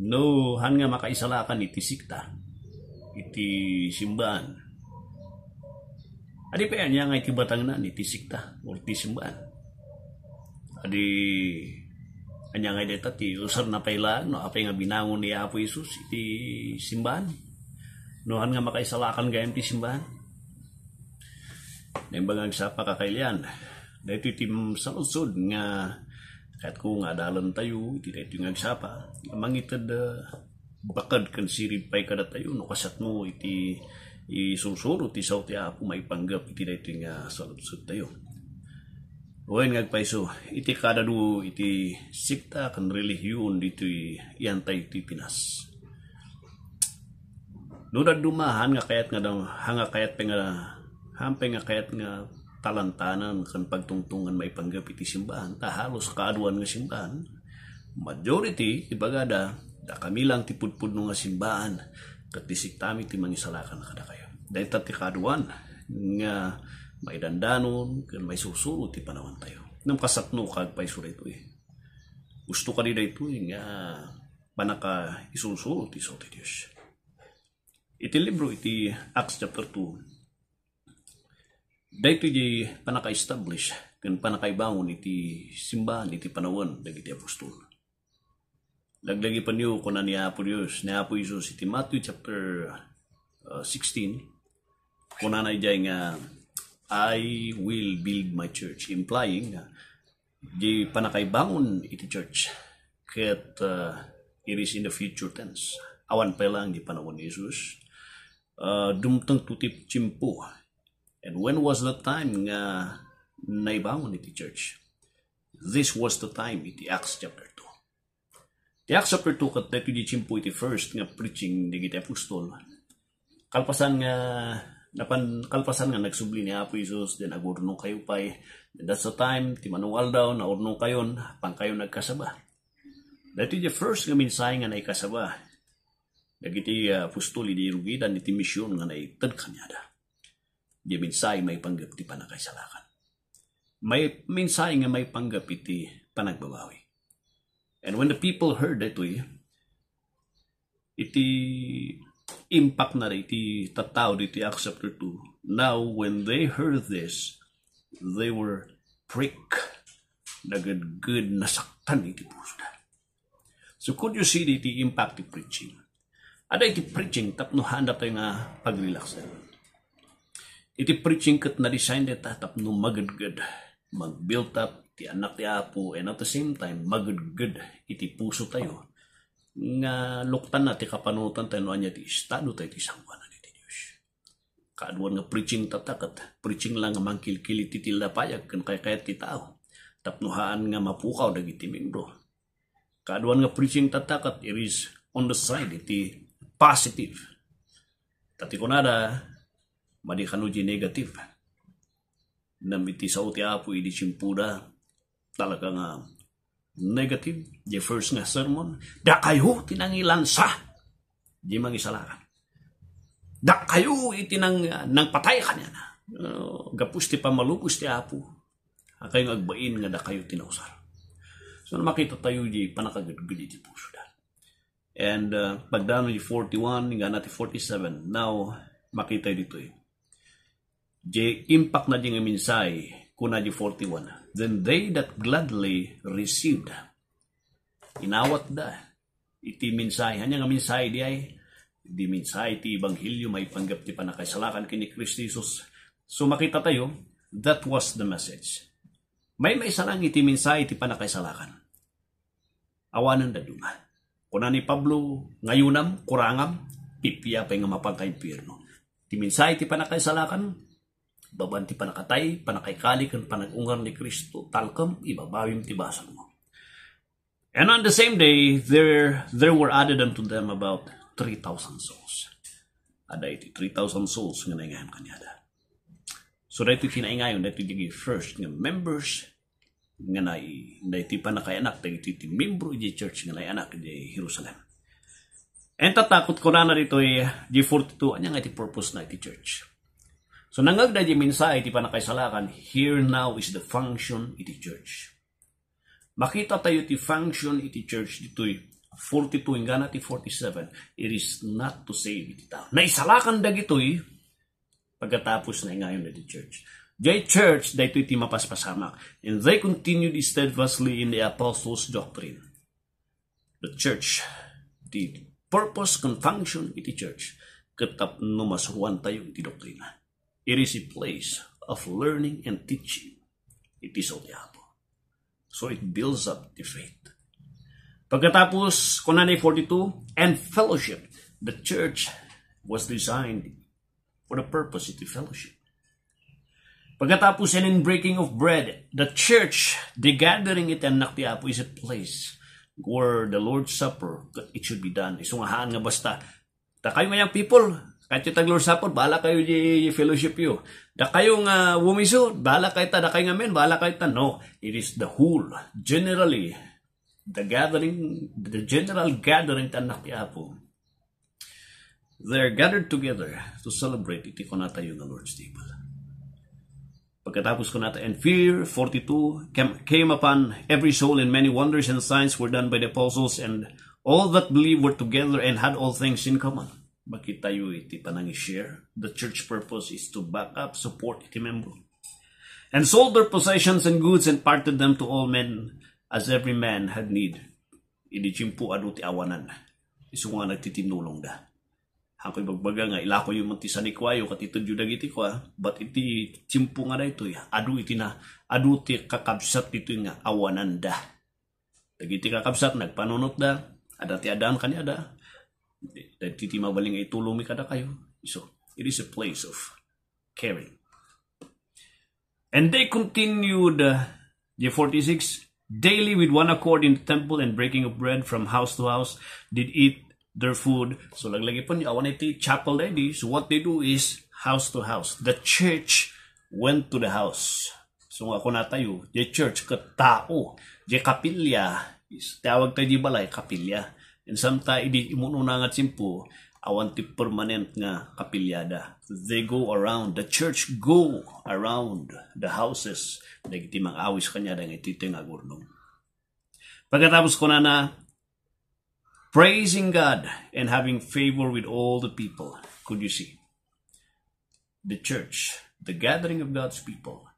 No, han nga makaisalakan iti sikta, iti simbaan. Adi pa yan, nga iti batangnan, iti sikta, o iti simbaan. Adi, anya nga dito, ti usar na pailaan, no, apay nga binangon ni Apo Isus, iti simbaan. No, han nga makaisalakan gayam ti simbahan. Nang bagag sa pakakailan, dahil iti salusod nga katku nga dalan tayo iti tayo nga agsapa mangitad uh, ah, bakad kan sirib kada tayo no kasat mo iti isusuro ti sao ti apo may panggap iti ah, tayo nga salapsod tayo Wen ngagpaiso, iti kada do iti sikta kan relihiyon dito iantay iti Pinas. Nunad dumahan nga kayat nga hanga kayat nga hampay nga kayat nga talantanan kan pagtungtungan may panggapit ti simbahan ta halos kaaduan nga simbahan majority ibagada da kami lang ti pudpudno nga simbahan ket tami ti mangisalakan kada kayo dahil ta ti kaaduan nga may dandanon kan may susuro ti panawan tayo nang kasatno kag paisura ito eh gusto ka nila ito eh, nga panaka isusuro ti so Dios Diyos iti libro iti Acts chapter 2 dito di panaka-establish kan panakaibangon iti simbahan iti panawon dagiti apostol. Laglagi pa niyo kung ni Apo Diyos, ni Apo Isus iti Matthew chapter uh, 16 kung na dyan nga I will build my church implying uh, di panakaibangon iti church ket uh, it is in the future tense awan pa lang di panawon ni Isus uh, dumtang tutip chimpo And when was the time nga naibangon iti church? This was the time iti Acts chapter 2. Iti Acts chapter 2 kat dito di chimpo iti first nga preaching ni iti apostol. Kalpasan nga napan kalpasan nga nagsubli ni Apo Jesus den agurno kayo pay that's the time ti manual daw na urno kayon pang kayo nagkasaba that is the first nga minsay nga naikasaba dagiti ah, apostol uh, idi rugidan iti misyon nga naitad kanyada Di minsay may panggap ti panakaisalakan. May minsay nga may panggap iti panagbabawi. And when the people heard it, way, iti impact na rin iti tataw iti accept chapter Now, when they heard this, they were prick. good nasaktan iti puso na. So could you see iti impact iti preaching? Ada iti preaching, tapno handa tayo nga pag-relax na. Iti preaching kat na-design de tatap no magadgad. Mag-built up ti anak ti apo and at the same time magadgad iti puso tayo. Nga luktan na ti kapanutan tayo no anya ti estado tayo ti sangwanan iti Diyos. Kaaduan nga preaching tatakat. Preaching lang nga mangkilkili ti tilapayag kan kay kayat ti tao. Tapnuhaan nga mapukaw dagiti mingdo. Kaaduan nga preaching tatakat it is on the side iti positive. Tatikunada, kanuji negative namiti sauti apo idi simpura talaga nga negative di first nga sermon da kayo tinangilan sa di mangisalaran da kayo itinang nang patay kanya na uh, gapus ti pamalukos ti apo akay nga agbain nga da kayo tinausar so makita tayo di panakagudgudi ti puso da and uh, pagdano di 41 nga nati 47 now makita dito eh the impact na di nga minsay, kuna di 41. Then they that gladly received, inawat da, iti minsay, hanya nga minsay di ay, di minsay iti ibanghilyo, may panggap ti panakaisalakan kini Kristo Jesus. So makita tayo, that was the message. May may salang iti minsay ti panakaisalakan. Awanan da duma. Kuna ni Pablo, ngayunam, kurangam, pipya pa nga mapagka impierno Ti minsay ti panakaisalakan, babanti panakatay, panakaikalikan, panagungan ni Kristo, talkam, ibabawim tibasan mo. And on the same day, there, there were added unto them about 3,000 souls. Ada iti 3,000 souls nga naingayon kanyada. So, dahito kinaingayon, dahito gigi first nga members nga na iti panakayanak, dahito iti membro iti church nga naianak iti Jerusalem. And tatakot ko na na dito ay G42, anya nga iti purpose na iti church. So nangagda di mensahe iti panakaisalakan, here now is the function iti church. Makita tayo ti function iti church ditoy 42 ingana ti 47. It is not to save iti tao. Naisalakan dagitoy pagkatapos na ingayon na church. They church daytoy ti mapaspasamak and they continued steadfastly in the apostles' doctrine. The church, the purpose and function iti church, katap no masuhan tayo iti doktrina. It is a place of learning and teaching. It is Olyabo. So it builds up the faith. Pagkatapos, Konani 42, and fellowship. The church was designed for the purpose of the fellowship. Pagkatapos, and in breaking of bread, the church, the gathering it and naktiapo is a place where the Lord's Supper, it should be done. Isungahaan nga basta. Ta kayo ngayang people, Katyo taglor sapod, bahala kayo di fellowship yo. Da kayo nga uh, wumiso, bahala kayo ta, da kayo nga men, bala kayo ta. No, it is the whole, generally, the gathering, the general gathering tanak yapo. They are gathered together to celebrate iti konata yung the Lord's table. Pagkatapos ko nata, and fear, 42, came, came upon every soul, and many wonders and signs were done by the apostles, and all that believed were together and had all things in common. bakit tayo iti panang-share? The church purpose is to back up, support iti member. And sold their possessions and goods and parted them to all men as every man had need. Idi chimpu adu ti awanan. Isu nga nagtitinulong da. Hako'y bagbaga nga, ilako yung mati sa nikwayo, katitod yung dagiti ko ha. Ah. But iti chimpu nga na ito ya. Adu iti na, adu ti kakabsat dito nga awanan da. Dagiti kakabsat, nagpanunot da. Adati adaan kanya da nagtitimabaling ay tulong mi kada kayo. So, it is a place of caring. And they continued, uh, the 46, daily with one accord in the temple and breaking of bread from house to house, did eat their food. So, laglagi po niya, awan iti chapel lady. So, what they do is house to house. The church went to the house. So, ako na tayo, the church, katao, the kapilya, is tawag tayo di balay, kapilya. And samta idi imununa nga simpo awan ti permanent nga kapilyada. They go around, the church go around the houses. Dagiti mang awis kanya dang iti nga gurnong. Pagkatapos ko na na, praising God and having favor with all the people. Could you see? The church, the gathering of God's people,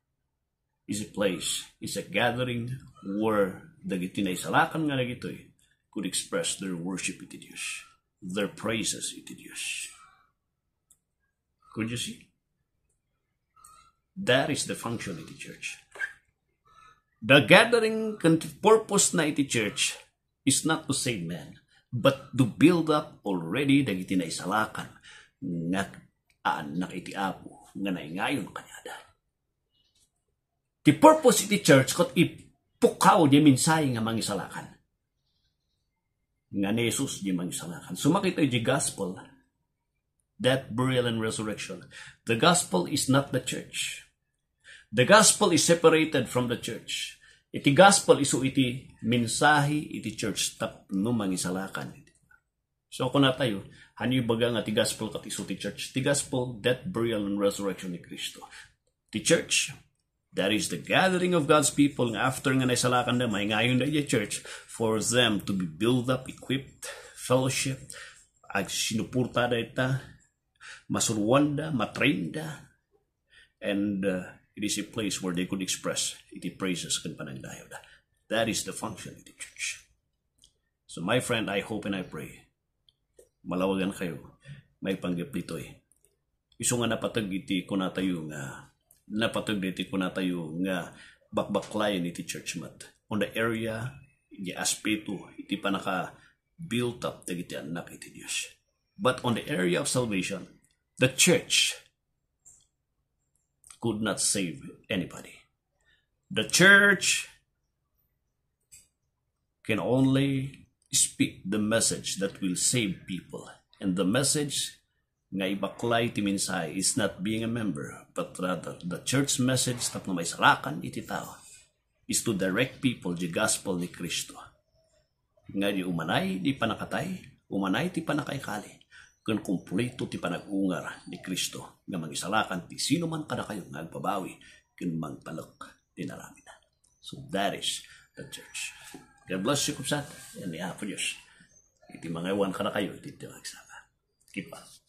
is a place, is a gathering where dagiti na isalakan nga nagitoy, could express their worship, you could use. Their praises, you could use. Could you see? That is the function of the church. The gathering purpose na iti church is not to save men, but to build up already dagiti na isalakan nga anak iti apo nga naingayon kanyada. The purpose iti church kot ipukaw di minsay nga mangisalakan nga ni Jesus di mangisangakan. Sumakit so, the gospel, death, burial, and resurrection. The gospel is not the church. The gospel is separated from the church. Iti gospel iso iti mensahe iti church tap no mangisalakan. So ako na tayo, hanyo baga nga ti gospel kat iso ti church. Ti gospel, death, burial, and resurrection ni Kristo. Ti church, That is the gathering of God's people after nga naisalakan na may ngayon na church for them to be built up, equipped, fellowship, ag sinuporta na ita, masuruanda, matrainda, and uh, it is a place where they could express iti praises kan panangdayo da. That is the function of the church. So my friend, I hope and I pray, malawagan kayo, may panggap dito'y. Iso nga napatag iti kunatayo nga uh, napatugbeti ko natayo nga bakbaklayan iti church mat. On the area, iti aspeto, iti panaka built up dagiti anak iti Dios. But on the area of salvation, the church could not save anybody. The church can only speak the message that will save people. And the message nga ibaklay ti minsay is not being a member, but rather the church message tapno may sarakan iti tao is to direct people the gospel ni Kristo. Nga di umanay di panakatay, umanay ti panakaikali, kung kumplito ti panagungar ni Kristo, nga mangisalakan ti sino man kada kayo nga agpabawi, kung mangpalak tinarami na. So that is the church. God bless you, Kupsat, and the Apodios. Iti mga iwan kada kayo, iti tiwagsama. Keep up.